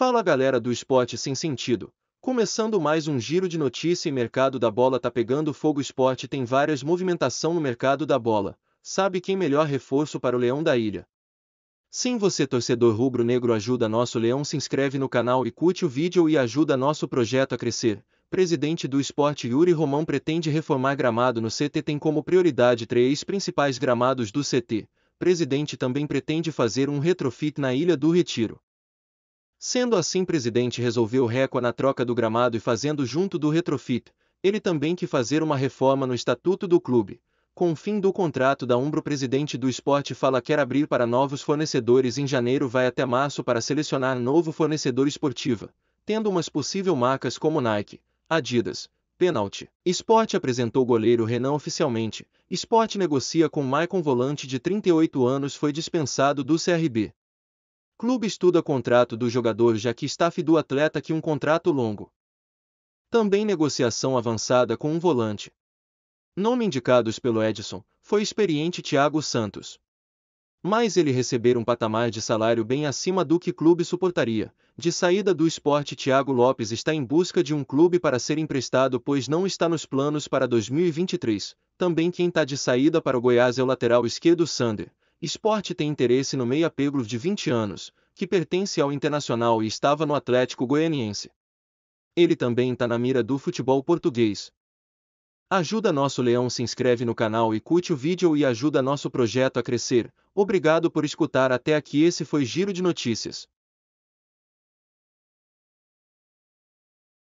Fala galera do esporte sem sentido. Começando mais um giro de notícia e mercado da bola tá pegando fogo. Esporte tem várias movimentação no mercado da bola. Sabe quem melhor reforço para o Leão da Ilha? Sim, você torcedor rubro-negro ajuda nosso Leão, se inscreve no canal e curte o vídeo e ajuda nosso projeto a crescer. Presidente do esporte Yuri Romão pretende reformar gramado no CT tem como prioridade três principais gramados do CT. Presidente também pretende fazer um retrofit na Ilha do Retiro. Sendo assim presidente resolveu récua na troca do gramado e fazendo junto do retrofit, ele também que fazer uma reforma no estatuto do clube. Com o fim do contrato da Umbro, o presidente do esporte fala quer abrir para novos fornecedores em janeiro vai até março para selecionar novo fornecedor esportiva, tendo umas possível marcas como Nike, Adidas, Penalty. Sport apresentou goleiro Renan oficialmente. Sport negocia com Maicon Volante de 38 anos foi dispensado do CRB. Clube estuda contrato do jogador já que staff do atleta que um contrato longo. Também negociação avançada com um volante. Nome indicados pelo Edson foi experiente Thiago Santos. Mas ele receber um patamar de salário bem acima do que clube suportaria. De saída do esporte, Thiago Lopes está em busca de um clube para ser emprestado, pois não está nos planos para 2023. Também quem está de saída para o Goiás é o lateral esquerdo Sander, Esporte tem interesse no meia Pegro de 20 anos, que pertence ao Internacional e estava no Atlético Goianiense. Ele também está na mira do futebol português. Ajuda nosso leão, se inscreve no canal e curte o vídeo e ajuda nosso projeto a crescer. Obrigado por escutar até aqui. Esse foi Giro de Notícias.